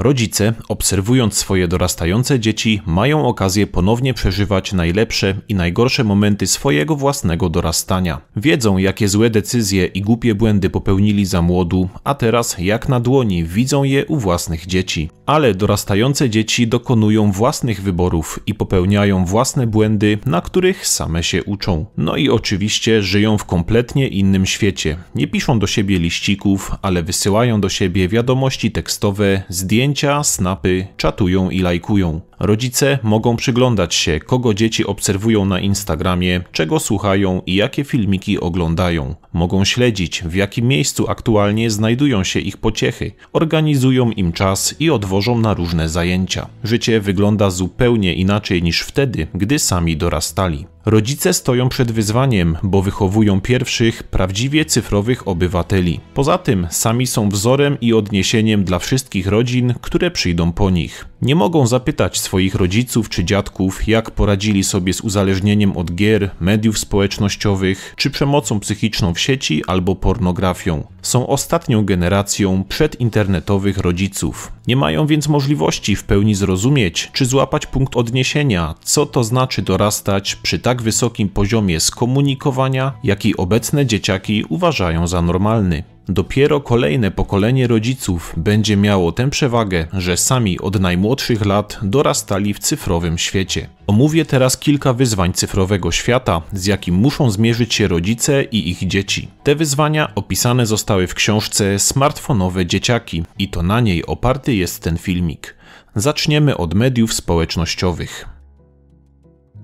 Rodzice, obserwując swoje dorastające dzieci, mają okazję ponownie przeżywać najlepsze i najgorsze momenty swojego własnego dorastania. Wiedzą, jakie złe decyzje i głupie błędy popełnili za młodu, a teraz jak na dłoni widzą je u własnych dzieci. Ale dorastające dzieci dokonują własnych wyborów i popełniają własne błędy, na których same się uczą. No i oczywiście żyją w kompletnie innym świecie. Nie piszą do siebie liścików, ale wysyłają do siebie wiadomości tekstowe, zdjęcia, zdjęcia, snapy, czatują i lajkują. Rodzice mogą przyglądać się, kogo dzieci obserwują na Instagramie, czego słuchają i jakie filmiki oglądają. Mogą śledzić, w jakim miejscu aktualnie znajdują się ich pociechy, organizują im czas i odwożą na różne zajęcia. Życie wygląda zupełnie inaczej niż wtedy, gdy sami dorastali. Rodzice stoją przed wyzwaniem, bo wychowują pierwszych, prawdziwie cyfrowych obywateli. Poza tym, sami są wzorem i odniesieniem dla wszystkich rodzin, które przyjdą po nich. Nie mogą zapytać swoich rodziców czy dziadków, jak poradzili sobie z uzależnieniem od gier, mediów społecznościowych, czy przemocą psychiczną w sieci albo pornografią. Są ostatnią generacją przedinternetowych rodziców. Nie mają więc możliwości w pełni zrozumieć czy złapać punkt odniesienia, co to znaczy dorastać przy tak wysokim poziomie skomunikowania, jaki obecne dzieciaki uważają za normalny. Dopiero kolejne pokolenie rodziców będzie miało tę przewagę, że sami od najmłodszych lat dorastali w cyfrowym świecie. Omówię teraz kilka wyzwań cyfrowego świata, z jakim muszą zmierzyć się rodzice i ich dzieci. Te wyzwania opisane zostały w książce Smartfonowe dzieciaki i to na niej oparty jest ten filmik. Zaczniemy od mediów społecznościowych.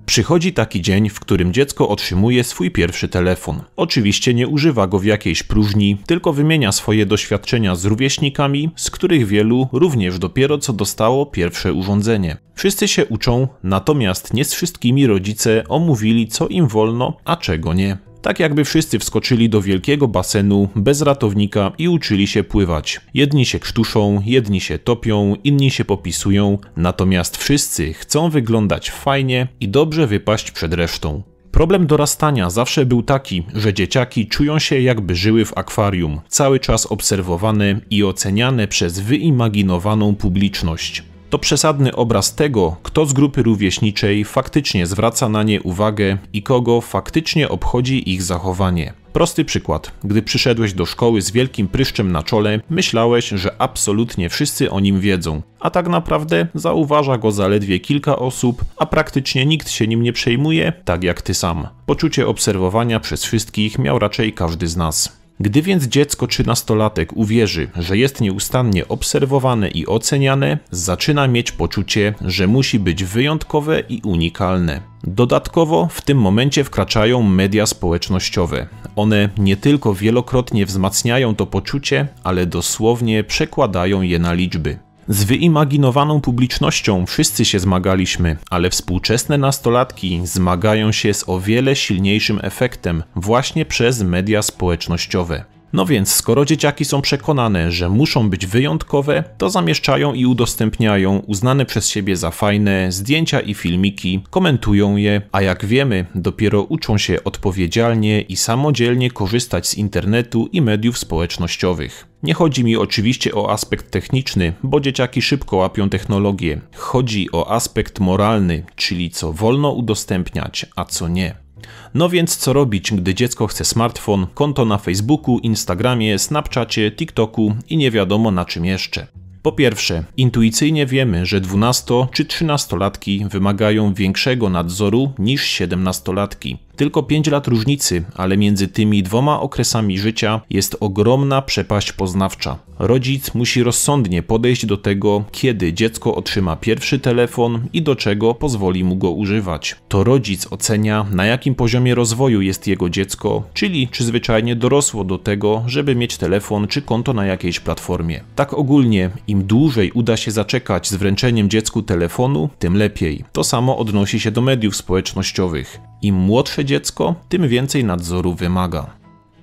Przychodzi taki dzień, w którym dziecko otrzymuje swój pierwszy telefon. Oczywiście nie używa go w jakiejś próżni, tylko wymienia swoje doświadczenia z rówieśnikami, z których wielu również dopiero co dostało pierwsze urządzenie. Wszyscy się uczą, natomiast nie z wszystkimi rodzice omówili co im wolno, a czego nie tak jakby wszyscy wskoczyli do wielkiego basenu bez ratownika i uczyli się pływać. Jedni się krztuszą, jedni się topią, inni się popisują, natomiast wszyscy chcą wyglądać fajnie i dobrze wypaść przed resztą. Problem dorastania zawsze był taki, że dzieciaki czują się jakby żyły w akwarium, cały czas obserwowane i oceniane przez wyimaginowaną publiczność. To przesadny obraz tego, kto z grupy rówieśniczej faktycznie zwraca na nie uwagę i kogo faktycznie obchodzi ich zachowanie. Prosty przykład. Gdy przyszedłeś do szkoły z wielkim pryszczem na czole, myślałeś, że absolutnie wszyscy o nim wiedzą, a tak naprawdę zauważa go zaledwie kilka osób, a praktycznie nikt się nim nie przejmuje, tak jak ty sam. Poczucie obserwowania przez wszystkich miał raczej każdy z nas. Gdy więc dziecko czy nastolatek uwierzy, że jest nieustannie obserwowane i oceniane, zaczyna mieć poczucie, że musi być wyjątkowe i unikalne. Dodatkowo w tym momencie wkraczają media społecznościowe. One nie tylko wielokrotnie wzmacniają to poczucie, ale dosłownie przekładają je na liczby. Z wyimaginowaną publicznością wszyscy się zmagaliśmy, ale współczesne nastolatki zmagają się z o wiele silniejszym efektem właśnie przez media społecznościowe. No więc, skoro dzieciaki są przekonane, że muszą być wyjątkowe, to zamieszczają i udostępniają uznane przez siebie za fajne zdjęcia i filmiki, komentują je, a jak wiemy, dopiero uczą się odpowiedzialnie i samodzielnie korzystać z internetu i mediów społecznościowych. Nie chodzi mi oczywiście o aspekt techniczny, bo dzieciaki szybko łapią technologię. Chodzi o aspekt moralny, czyli co wolno udostępniać, a co nie. No więc co robić, gdy dziecko chce smartfon, konto na Facebooku, Instagramie, Snapchacie, TikToku i nie wiadomo na czym jeszcze? Po pierwsze, intuicyjnie wiemy, że 12 czy 13-latki wymagają większego nadzoru niż 17-latki. Tylko 5 lat różnicy, ale między tymi dwoma okresami życia jest ogromna przepaść poznawcza. Rodzic musi rozsądnie podejść do tego, kiedy dziecko otrzyma pierwszy telefon i do czego pozwoli mu go używać. To rodzic ocenia, na jakim poziomie rozwoju jest jego dziecko, czyli czy zwyczajnie dorosło do tego, żeby mieć telefon czy konto na jakiejś platformie. Tak ogólnie, im im dłużej uda się zaczekać z wręczeniem dziecku telefonu, tym lepiej. To samo odnosi się do mediów społecznościowych. Im młodsze dziecko, tym więcej nadzoru wymaga.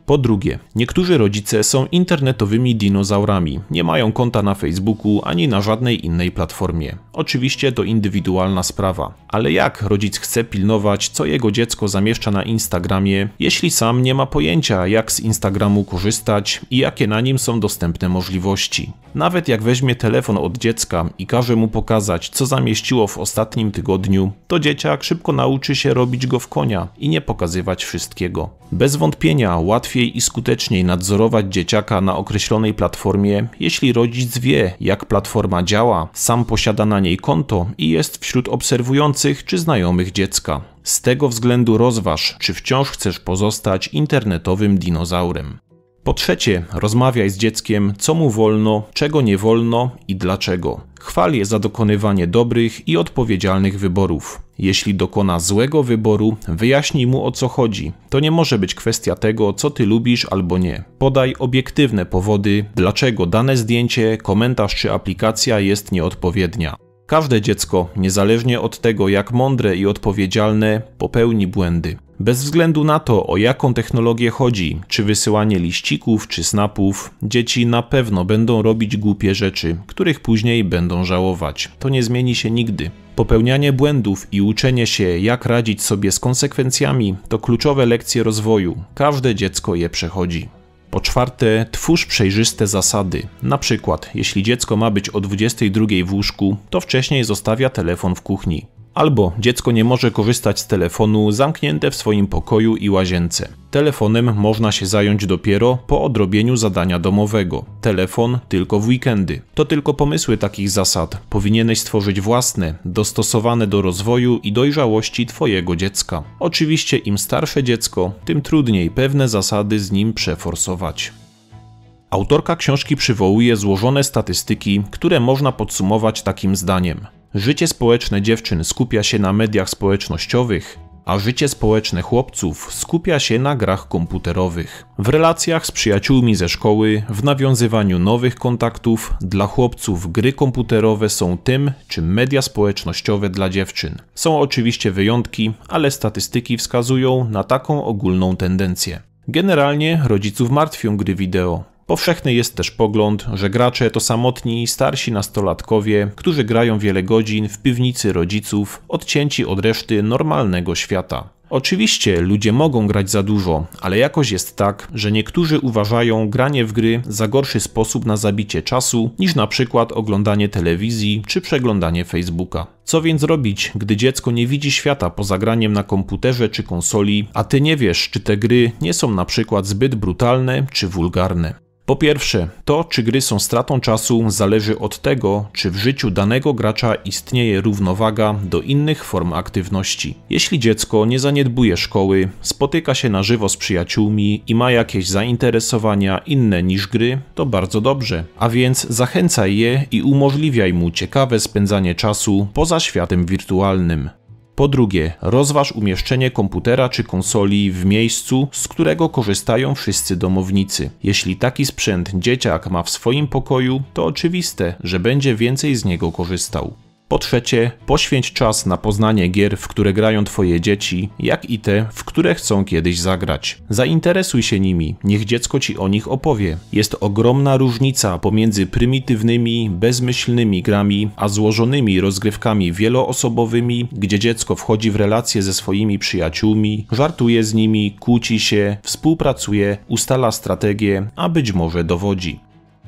Po drugie, niektórzy rodzice są internetowymi dinozaurami, nie mają konta na Facebooku ani na żadnej innej platformie. Oczywiście to indywidualna sprawa, ale jak rodzic chce pilnować, co jego dziecko zamieszcza na Instagramie, jeśli sam nie ma pojęcia, jak z Instagramu korzystać i jakie na nim są dostępne możliwości? Nawet jak weźmie telefon od dziecka i każe mu pokazać, co zamieściło w ostatnim tygodniu, to dzieciak szybko nauczy się robić go w konia i nie pokazywać wszystkiego. Bez wątpienia łatwiej i skuteczniej nadzorować dzieciaka na określonej platformie, jeśli rodzic wie, jak platforma działa, sam posiada na niej konto i jest wśród obserwujących czy znajomych dziecka. Z tego względu rozważ, czy wciąż chcesz pozostać internetowym dinozaurem. Po trzecie, rozmawiaj z dzieckiem, co mu wolno, czego nie wolno i dlaczego. Chwal je za dokonywanie dobrych i odpowiedzialnych wyborów. Jeśli dokona złego wyboru, wyjaśnij mu o co chodzi. To nie może być kwestia tego, co ty lubisz albo nie. Podaj obiektywne powody, dlaczego dane zdjęcie, komentarz czy aplikacja jest nieodpowiednia. Każde dziecko, niezależnie od tego jak mądre i odpowiedzialne, popełni błędy. Bez względu na to, o jaką technologię chodzi, czy wysyłanie liścików, czy snapów, dzieci na pewno będą robić głupie rzeczy, których później będą żałować. To nie zmieni się nigdy. Popełnianie błędów i uczenie się, jak radzić sobie z konsekwencjami, to kluczowe lekcje rozwoju. Każde dziecko je przechodzi. Po czwarte, twórz przejrzyste zasady. Na przykład, jeśli dziecko ma być o 22 w łóżku, to wcześniej zostawia telefon w kuchni. Albo dziecko nie może korzystać z telefonu zamknięte w swoim pokoju i łazience. Telefonem można się zająć dopiero po odrobieniu zadania domowego. Telefon tylko w weekendy. To tylko pomysły takich zasad. Powinieneś stworzyć własne, dostosowane do rozwoju i dojrzałości Twojego dziecka. Oczywiście im starsze dziecko, tym trudniej pewne zasady z nim przeforsować. Autorka książki przywołuje złożone statystyki, które można podsumować takim zdaniem. Życie społeczne dziewczyn skupia się na mediach społecznościowych, a życie społeczne chłopców skupia się na grach komputerowych. W relacjach z przyjaciółmi ze szkoły, w nawiązywaniu nowych kontaktów, dla chłopców gry komputerowe są tym, czym media społecznościowe dla dziewczyn. Są oczywiście wyjątki, ale statystyki wskazują na taką ogólną tendencję. Generalnie rodziców martwią gry wideo, Powszechny jest też pogląd, że gracze to samotni, starsi nastolatkowie, którzy grają wiele godzin w piwnicy rodziców, odcięci od reszty normalnego świata. Oczywiście ludzie mogą grać za dużo, ale jakoś jest tak, że niektórzy uważają granie w gry za gorszy sposób na zabicie czasu niż na przykład oglądanie telewizji czy przeglądanie Facebooka. Co więc robić, gdy dziecko nie widzi świata poza graniem na komputerze czy konsoli, a ty nie wiesz, czy te gry nie są na przykład zbyt brutalne czy wulgarne? Po pierwsze, to czy gry są stratą czasu zależy od tego, czy w życiu danego gracza istnieje równowaga do innych form aktywności. Jeśli dziecko nie zaniedbuje szkoły, spotyka się na żywo z przyjaciółmi i ma jakieś zainteresowania inne niż gry, to bardzo dobrze. A więc zachęcaj je i umożliwiaj mu ciekawe spędzanie czasu poza światem wirtualnym. Po drugie, rozważ umieszczenie komputera czy konsoli w miejscu, z którego korzystają wszyscy domownicy. Jeśli taki sprzęt dzieciak ma w swoim pokoju, to oczywiste, że będzie więcej z niego korzystał. Po trzecie, poświęć czas na poznanie gier, w które grają Twoje dzieci, jak i te, w które chcą kiedyś zagrać. Zainteresuj się nimi, niech dziecko Ci o nich opowie. Jest ogromna różnica pomiędzy prymitywnymi, bezmyślnymi grami, a złożonymi rozgrywkami wieloosobowymi, gdzie dziecko wchodzi w relacje ze swoimi przyjaciółmi, żartuje z nimi, kłóci się, współpracuje, ustala strategię, a być może dowodzi.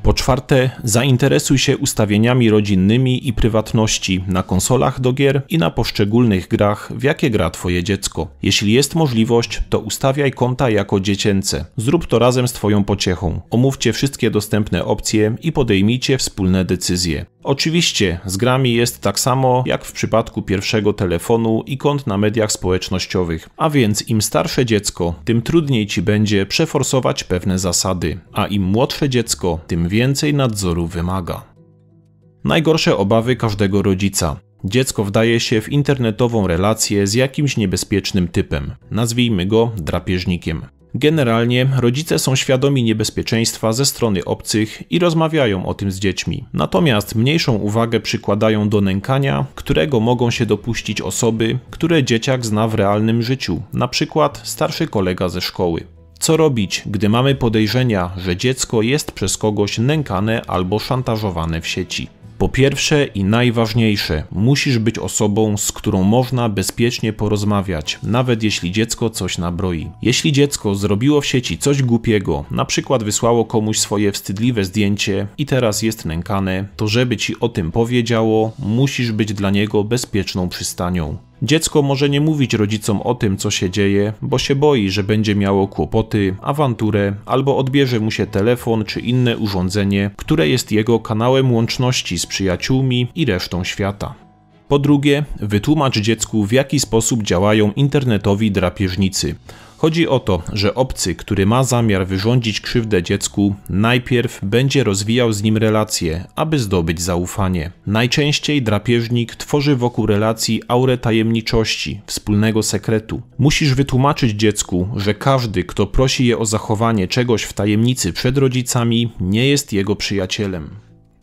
Po czwarte, zainteresuj się ustawieniami rodzinnymi i prywatności na konsolach do gier i na poszczególnych grach, w jakie gra Twoje dziecko. Jeśli jest możliwość, to ustawiaj konta jako dziecięce. Zrób to razem z Twoją pociechą. Omówcie wszystkie dostępne opcje i podejmijcie wspólne decyzje. Oczywiście z grami jest tak samo jak w przypadku pierwszego telefonu i kont na mediach społecznościowych, a więc im starsze dziecko, tym trudniej ci będzie przeforsować pewne zasady, a im młodsze dziecko, tym więcej nadzoru wymaga. Najgorsze obawy każdego rodzica. Dziecko wdaje się w internetową relację z jakimś niebezpiecznym typem, nazwijmy go drapieżnikiem. Generalnie rodzice są świadomi niebezpieczeństwa ze strony obcych i rozmawiają o tym z dziećmi. Natomiast mniejszą uwagę przykładają do nękania, którego mogą się dopuścić osoby, które dzieciak zna w realnym życiu, na przykład starszy kolega ze szkoły. Co robić, gdy mamy podejrzenia, że dziecko jest przez kogoś nękane albo szantażowane w sieci? Po pierwsze i najważniejsze, musisz być osobą, z którą można bezpiecznie porozmawiać, nawet jeśli dziecko coś nabroi. Jeśli dziecko zrobiło w sieci coś głupiego, na przykład wysłało komuś swoje wstydliwe zdjęcie i teraz jest nękane, to żeby ci o tym powiedziało, musisz być dla niego bezpieczną przystanią. Dziecko może nie mówić rodzicom o tym, co się dzieje, bo się boi, że będzie miało kłopoty, awanturę albo odbierze mu się telefon czy inne urządzenie, które jest jego kanałem łączności z przyjaciółmi i resztą świata. Po drugie, wytłumacz dziecku, w jaki sposób działają internetowi drapieżnicy. Chodzi o to, że obcy, który ma zamiar wyrządzić krzywdę dziecku, najpierw będzie rozwijał z nim relacje, aby zdobyć zaufanie. Najczęściej drapieżnik tworzy wokół relacji aurę tajemniczości, wspólnego sekretu. Musisz wytłumaczyć dziecku, że każdy, kto prosi je o zachowanie czegoś w tajemnicy przed rodzicami, nie jest jego przyjacielem.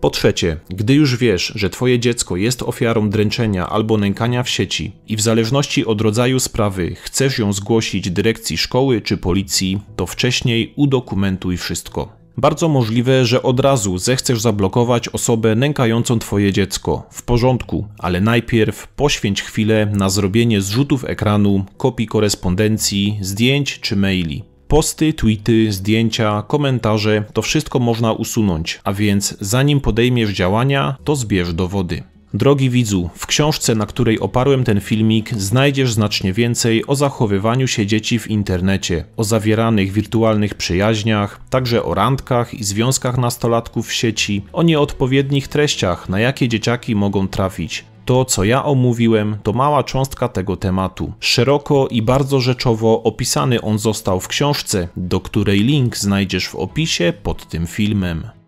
Po trzecie, gdy już wiesz, że twoje dziecko jest ofiarą dręczenia albo nękania w sieci i w zależności od rodzaju sprawy chcesz ją zgłosić dyrekcji szkoły czy policji, to wcześniej udokumentuj wszystko. Bardzo możliwe, że od razu zechcesz zablokować osobę nękającą twoje dziecko. W porządku, ale najpierw poświęć chwilę na zrobienie zrzutów ekranu, kopii korespondencji, zdjęć czy maili. Posty, tweety, zdjęcia, komentarze to wszystko można usunąć, a więc zanim podejmiesz działania, to zbierz dowody. Drogi widzu, w książce, na której oparłem ten filmik, znajdziesz znacznie więcej o zachowywaniu się dzieci w internecie, o zawieranych wirtualnych przyjaźniach, także o randkach i związkach nastolatków w sieci, o nieodpowiednich treściach, na jakie dzieciaki mogą trafić, to, co ja omówiłem, to mała cząstka tego tematu. Szeroko i bardzo rzeczowo opisany on został w książce, do której link znajdziesz w opisie pod tym filmem.